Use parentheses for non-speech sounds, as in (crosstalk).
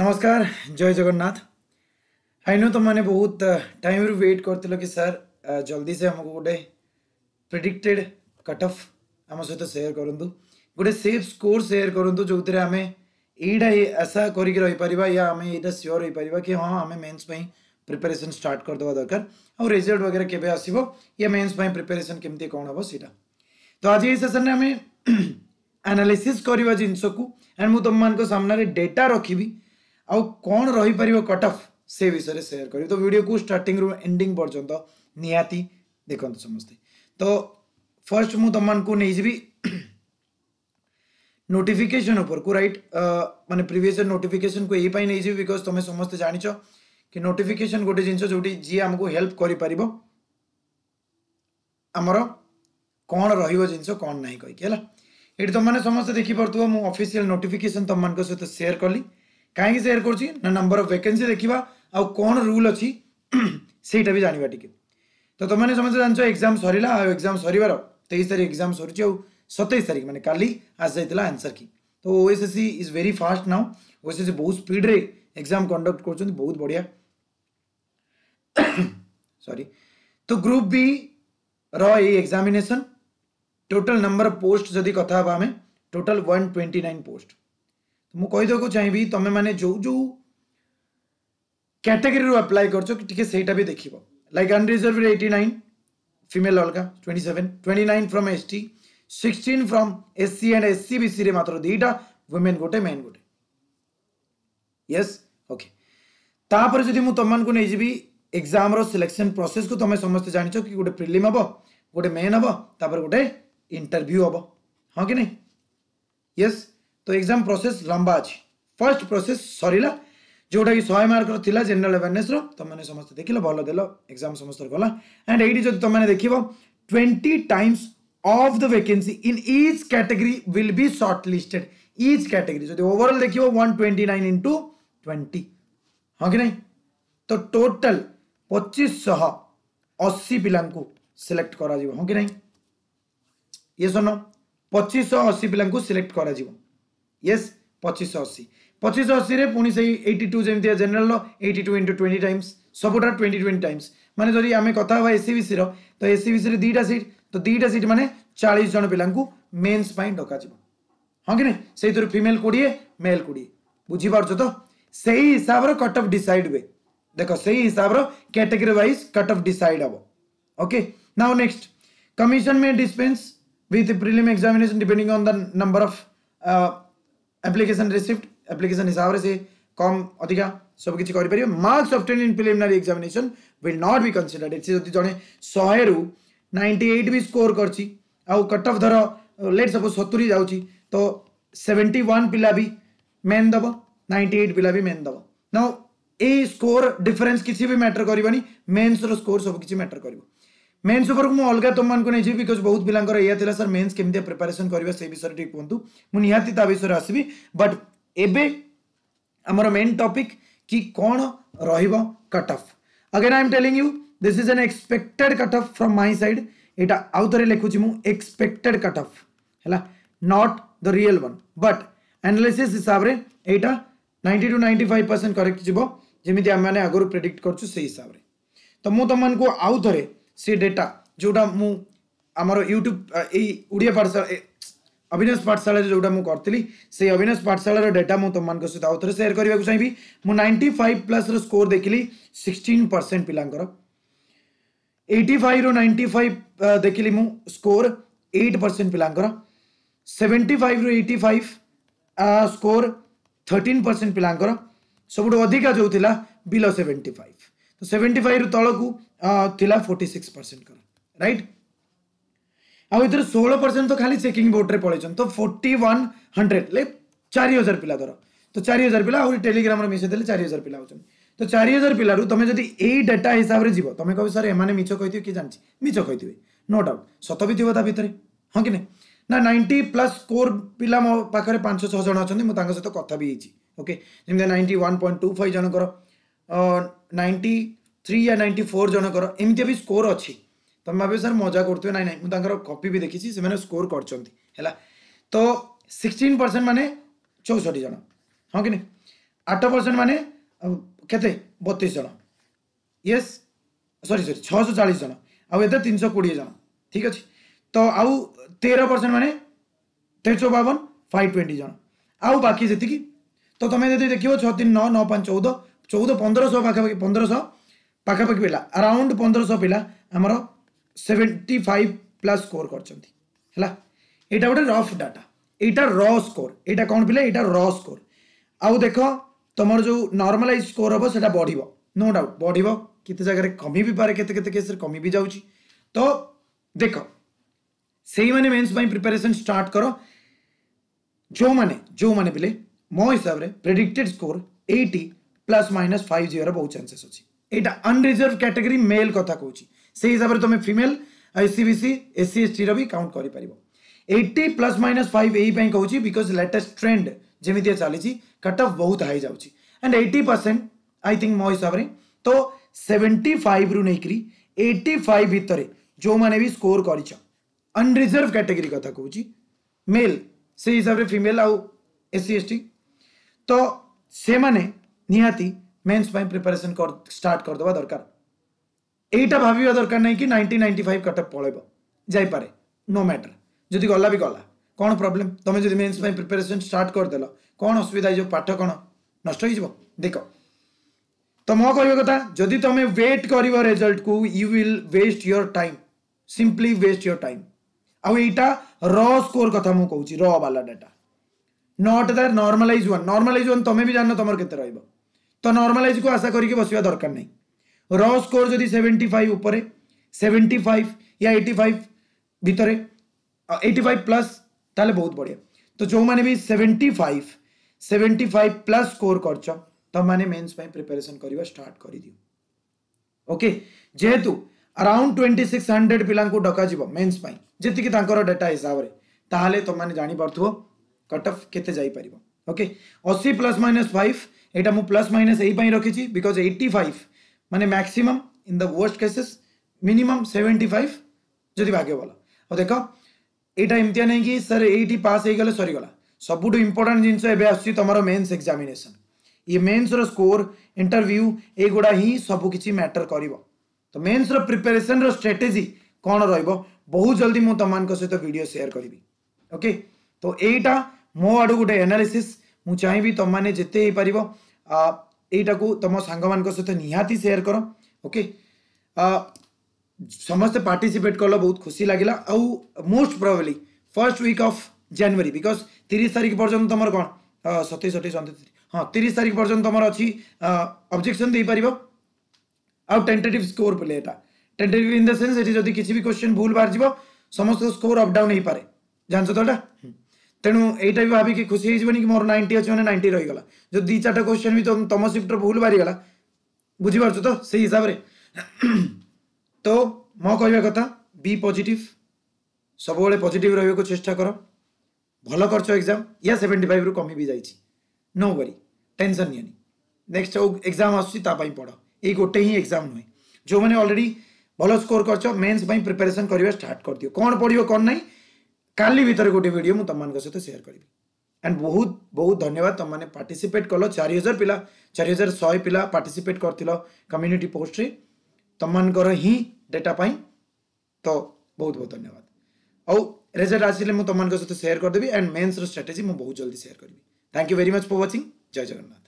नमस्कार जय Jagannath I know तो मैंने बहुत टाइम रू वेट कर सर जल्दी से हमको गोटे प्रिडिक्टेड कटअफ आम सहित सेयर करूँ गोटे सेफ स्कोर सेयर करूँ तो जो थे आम ये आशा करके रही पार या आम यहाँ सियोर रही पार कि हाँ आम मेन्स प्रिपेरेसन स्टार्ट करदे दरकार और रिजल्ट वगैरह केवे आस मेन्स प्रिपेरेसन केमी कौन हम सीटा तो आज ये सेसन में आम एनालीसीस्वा जिनस को एंड मुझ तुम मान सामने डेटा रखी ଆଉ କ'ଣ ରହିପାରିବ କଟ୍ ଅଫ୍ ସେ ବିଷୟରେ ସେୟାର କରିବି ତ ଭିଡ଼ିଓକୁ ଷ୍ଟାର୍ଟିଂରୁ ଏଣ୍ଡିଂ ପର୍ଯ୍ୟନ୍ତ ନିହାତି ଦେଖନ୍ତୁ ସମସ୍ତେ ତ ଫାର୍ଷ୍ଟ ମୁଁ ତୁମମାନଙ୍କୁ ନେଇଯିବି ନୋଟିଫିକେସନ୍ ଉପରକୁ ରାଇଟ୍ ମାନେ ପ୍ରିଭିୟସ୍ ନୋଟିଫିକେସନ୍କୁ ଏଇପାଇଁ ନେଇଯିବି ବିକଜ୍ ତୁମେ ସମସ୍ତେ ଜାଣିଛ କି ନୋଟିଫିକେସନ୍ ଗୋଟେ ଜିନିଷ ଯେଉଁଠି ଯିଏ ଆମକୁ ହେଲ୍ପ କରିପାରିବ ଆମର କ'ଣ ରହିବ ଜିନିଷ କ'ଣ ନାହିଁ କହିକି ହେଲା ଏଠି ତୁମମାନେ ସମସ୍ତେ ଦେଖିପାରୁଥିବ ମୁଁ ଅଫିସିଆଲ୍ ନୋଟିଫିକେସନ୍ ତୁମମାନଙ୍କ ସହିତ ସେୟାର କଲି कहीं सेयर कर नंबर अफ वैके देखा आ कौन रूल अच्छी से जानवा टी तो तुमने समस्त जान एक्जाम सर एक्जाम सर तेईस तारीख एक्जाम सर सतैस तारीख मैंने का आस जाता आंसर की तो O S S C is very fast now O S C बहुत स्पीड स्पीड्रे एक्जाम कंडक्ट कर बहुत बढ़िया सॉरी (clears throat) तो ग्रुप बी रही रामेसन टोटल नंबर पोस्ट जदि कथा आम total one twenty nine post तो मुझे चाहिए तुम्हें मैंने जो जो कैटेगरी अप्लाई कर देख like unreserved eighty nine female अलग twenty seven twenty nine from S T sixteen from S C and S C BC मात्र दीटा वुमेन गोटे मेन गोटे यस ओके तापर जब तुम मानक नहीं जी एक्जाम सिलेक्शन प्रोसेस को तुम समस्त जान कि गोटे फिल्म हम गोटे मेन हम तर गोटे इंटरव्यू हम हाँ कि नहीं यस तो एग्जाम प्रोसेस लंबा अच्छी फर्स्ट प्रोसेस सर जोटा कि शहे मार्क थी जेनेल एवेरनेस रुमने समस्त देख लल दे एक्जाम समस्त गला एंड ये जो तुमने देख twenty times of the vacancy in each category will be shortlisted each category जो ओवरअल देख ट्वेंटी नाइन इंटू ट्वेंटी हाँ कि नहीं तो टोटल पचिश अशी पा सिलेक्ट कर हाँ कि नहीं ये सुन पचिश अशी पा सिलेक्ट करा यस पचिश अशी पचिश अशी पुणी से एट्टी टू जमी general eighty two into twenty times सबुटा ट्वेंटी ट्वेंटी टाइम्स मैंने जदि आम कथा हुआ एसी विसी तो एसी विसी दुईटा सीट तो दुईटा सीट मैंने चालीस जन पिला मेन्स डक हाँ कि नहीं थोड़ी फिमेल कोड़े मेल कोड़े बुझीपार तो से ही हिसाब से कट अफ डिसाइड हुए देख से ही हिसाब category wise cutoff decide हे okay now next commission may dispense with prelim examination depending on the number of application receipt application हिसाब से कम अधिका सब किसी कर marks of ten in preliminary examination will not be considered से जो जन शहे रु नाइंटी एट भी स्कोर कर कट धर लेट सपोज सतुरी जा तो सेवेन्टी वन पिला भी मेन दब नाइंटी एट पिला भी मेन दब नई स्कोर डिफरेन्स किसी भी मैटर करेन्स रोर सब किसी मैटर कर मेन्स उपरको म अलगा तुमମାନଙ୍କୁ ନେଇଯିବି ବିକଜ ବହୁତ ପିଲାଙ୍କର ଏଇଆ ଥିଲା ସାର୍ ମେନ୍ସ କେମିତି ପ୍ରିପାରେସନ୍ କରିବା ସେ ବିଷୟରେ ଟିକେ କୁହନ୍ତୁ ମୁଁ ନିହାତି ତା ବିଷୟରେ ଆସିବି ବଟ୍ ଏବେ ଆମର ମେନ୍ ଟପିକ୍ କି again I am telling you this is an expected cutoff from my side एटा आउ थरे लिखुची मु एक्सपेक्टेड कट अफ हैला not the real one but analysis हिसाब रे एटा 90 टू नाइंटी फाइव जिवो जेमिति हम माने आगरु प्रेडिक्ट करछु से हिसाब रे तो मु तुमन आउ थरे সেই ডেটা জউটা মউ আমরো ইউটিউব এই ওড়িয়া পার্স অনবিনাশ পাঠশালাৰ জউটা মউ কৰতিলি সেই অবিনাশ পাঠশালাৰ ডেটা মউ তোমানক সৈতে আউতৰ শেয়ার কৰিবো চাইবি মউ 95 প্লাসৰ স্কোর দেখিলি 16% পিলান কৰ 85 ৰ 95 দেখিলি মউ স্কোর 8% পিলান কৰ 75 ৰ 85 স্কোর 13% পিলান কৰ সবোটা অধিক আ জউতিলা বিলো 75 তো 75 ৰ তলকউ ଥିଲା ଫୋର୍ଟି ସିକ୍ସ ପରସେଣ୍ଟଙ୍କର ରାଇଟ୍ ଆଉ ଏଥିରେ ଷୋହଳ ପରସେଣ୍ଟ ତ ଖାଲି ଚେକିଂ ବୋର୍ଡରେ ପଳେଇଛନ୍ତି ତ ଫୋର୍ଟି ୱାନ୍ ହଣ୍ଡ୍ରେଡ଼ ଲାଇକ୍ ଚାରି ହଜାର ପିଲା ଧର ତ ଚାରି ହଜାର ପିଲା ଆହୁରି ଟେଲିଗ୍ରାମରେ ମିଶାଇ ଦେଲେ ଚାରି ହଜାର ପିଲା ହେଉଛନ୍ତି ତ ଚାରି ହଜାର ପିଲାରୁ ତମେ ଯଦି ଏଇ ଡେଟା ହିସାବରେ ଯିବ ତମେ କହିବ ସାର୍ ଏମାନେ ମିଛ କହିଥିବେ କିଏ ଜାଣିଛି ମିଛ କହିଥିବେ ନୋ ଡାଉଟ୍ ସତ ବି ଥିବ ତା ଭିତରେ ହଁ କି ନାହିଁ ନା ନାଇଣ୍ଟି ପ୍ଲସ୍ ସ୍କୋର ପିଲା ମୋ ପାଖରେ ପାଞ୍ଚ ଛଅ ଜଣ ଅଛନ୍ତି ମୁଁ ତାଙ୍କ ସହିତ କଥା ବି ହେଇଛି ଓକେ ଯେମିତି ninety one point two five ଜଣଙ୍କର ନାଇଣ୍ଟି थ्री या नाइंटी फोर जनकर एमती भी स्कोर अच्छी तुम भाव सर मजा करुवे ना ना मुझे कपी भी देखी से स्कोर कर तो सिक्सटीन परसेंट मान चौष्टि जन हाँ कि आठ परसेंट मान के बतीस जन ये सरी सरी छःश चालीस जन आते तीन शौ कोड़े जन ठीक अच्छे तो आउ तेर परसेंट मान तेरश बावन फाइव ट्वेंटी जन आउ बाकी तो तुम्हें जब छः तीन नौ नौ पाँच चौदह चौदह पंद्रह पाखापाखि पंद्रह ପାଖାପାଖି ପିଲା ଆରାଉଣ୍ଡ ପନ୍ଦରଶହ ପିଲା ଆମର ସେଭେଣ୍ଟି ଫାଇଭ୍ ପ୍ଲସ୍ ସ୍କୋର୍ କରିଛନ୍ତି ହେଲା ଏଇଟା ଗୋଟେ ରଫ୍ ଡାଟା ଏଇଟା ର ସ୍କୋର୍ ଏଇଟା କ'ଣ ପିଲା ଏଇଟା ର ସ୍କୋର୍ ଆଉ ଦେଖ ତୁମର ଯେଉଁ ନର୍ମାଲାଇଜ୍ ସ୍କୋର୍ ହେବ ସେଇଟା ବଢ଼ିବ ନୋ ଡାଉଟ୍ ବଢ଼ିବ କେତେ ଜାଗାରେ କମି ବି ପାରେ କେତେ କେତେ କେସ୍ରେ କମି ବି ଯାଉଛି ତ ଦେଖ ସେଇମାନେ ମେନ୍ସ ପାଇଁ ପ୍ରିପାରେସନ୍ ଷ୍ଟାର୍ଟ କର ଯେଉଁମାନେ ଯେଉଁମାନେ ପିଲେ ମୋ ହିସାବରେ predicted score eighty plus minus five ଜିରୋର ବହୁତ ଚାନ୍ସେସ୍ ଅଛି यहाँ अनरिजर्व कैटेगरी मेल कथ कौन से हिसाब से तुम्हें female SC BC SC S T count कर एट्टी प्लस माइनस फाइव यही कहि बिकज लेटेस्ट ट्रेंड जमी चली कट अफ बहुत हाई जा and eighty percent I think मो हिसाब से तो सेवेन्टी फाइव रु नहीं एट्टी फाइव भितर जो मैंने भी स्कोर करनरिजर्व कैटेगरी कथा कौन मेल से हिसाब से फिमेल आउ एस सी एस टी तो से मैंने निहाती मेन्स प्रिपेरेसन स्टार्ट करदेव दरकार यहीटा भाविया दरकार नहीं कि नाइंटी नाइंटी फाइव कटअप पलब जापे नो मैटर जो गला भी गला कौन प्रोब्लेम तुम्हें जो मेन्स प्रिपेरेसन स्टार्ट करदेल कौन असुविधा हो पाठ कौन नष्ट देख तो मो कह कथा जदि तुम्हें वेट कर रेजल्ट को you will waste your time simply waste your time आईटा र स्कोर कथ मुझे रला डाटा नट दर्मालाइज वन तुम्हें भी जान तुम कैसे रहा है तो नर्मालाइज को आशा करके बस दरकार नहीं र स्कोर जो सेवेन्टी फाइव उपर सेवेन्टी फाइव या एट्टी फाइव भितर एट्टी फाइव प्लस ताले बहुत बढ़िया तो जो मैंने भी seventy five seventy five plus score कर मैंने मेन्स प्रिपेरेसन करवा स्टार्ट कर दि ओके जेहेतु अराउंड ट्वेंटी सिक्स हंड्रेड पिला डक मेन्स जी डाटा हिसाब से तुम जान पार्थ कट अफ के ओके अशी प्लस माइनस फाइव यहाँ मुझ प्लस माइनस यहीपाई रखी बिकज एट्टी फाइव मैंने maximum in the worst cases minimum seventy five जदि भाग्य बोल हाँ देख यहाँ एमतिया नहीं कि सर यही पास हो गले सरगला सबुठ इम्पोर्टाट जिन आमर मेन्स एक्जामेसन ये मेन्सर स्कोर इंटरव्यू युड़ा ही सबकि मैटर कर तो मेन्स रिपेरेसन रेटेजी कौन रहु जल्दी मुझ तुम सहित भिड सेयर करी ओके तो यहीटा मो आड़ गोटे एनालीसी मुझी तुमने जिते ही पार यू तुम सांग सहित निहाती सेयार कर ओके समस्त पार्टीसीपेट कल बहुत खुशी लगे आउ most probably first week of January because तीस तारिख पर्यटन तुम कौन सतैश अठाई हाँ तीस तारीख पर्यटन तुम अच्छी अब्जेक्शन दे पार आउ टेटेटिव स्कोर बोले यहाँ टेटेटिव इन देंस ये जब किसी भी क्वेश्चन भूल बाहर समस्त स्कोर अपडाउन हो पाए जान तो ତେଣୁ ଏଇଟା ବି ଭାବିକି ଖୁସି ହେଇଯିବନି କି ମୋର ନାଇଣ୍ଟି ଅଛି ମାନେ ନାଇଣ୍ଟି ରହିଗଲା ଯଦି ଦୁଇ ଚାରିଟା କ୍ୱେଶ୍ଚନ୍ ବି ତମ ସିଫ୍ଟର ଭୁଲ ବାହାରିଗଲା ବୁଝିପାରୁଛ ତ ସେଇ ହିସାବରେ ତ ମୋ କହିବା କଥା ବି ପଜିଟିଭ୍ ସବୁବେଳେ ପଜିଟିଭ୍ ରହିବାକୁ ଚେଷ୍ଟା କର ଭଲ କରିଛ ଏକ୍ଜାମ୍ ୟା ସେଭେଣ୍ଟି ଫାଇଭ୍ରୁ କମି ବି ଯାଇଛି ନୋ ୱରି ଟେନସନ୍ ନିଅନି ନେକ୍ସଟ ଆଉ ଏକ୍ଜାମ୍ ଆସୁଛି ତା ପାଇଁ ପଢ଼ ଏଇ ଗୋଟେ ହିଁ ଏକ୍ଜାମ୍ ନୁହେଁ ଯେଉଁମାନେ ଅଲରେଡ଼ି ଭଲ ସ୍କୋର କରିଛ ମେନ୍ସ ପାଇଁ ପ୍ରିପାରେସନ୍ କରିବା ଷ୍ଟାର୍ଟ କରିଦିଅ କ'ଣ ପଡ଼ିବ କ'ଣ ନାହିଁ काली भितर गोटे भिड मुझ तुम सहित सेयार करी एंड बहुत बहुत धन्यवाद तुम मैंने पार्टीसीपेट कल चार हजार पिला चार हजार शहे पिला पार्टीसीपेट कर कम्युनिटी पोस्ट तुम ही डेटापी तो बहुत बहुत धन्यवाद आउ रेजल्ट आसे मुझ तुम सहित सेयार करदेवी एंड मेन्स रेटेजी मुझे बहुत जल्दी सेयर करी thank you very much for watching Jai Jagannath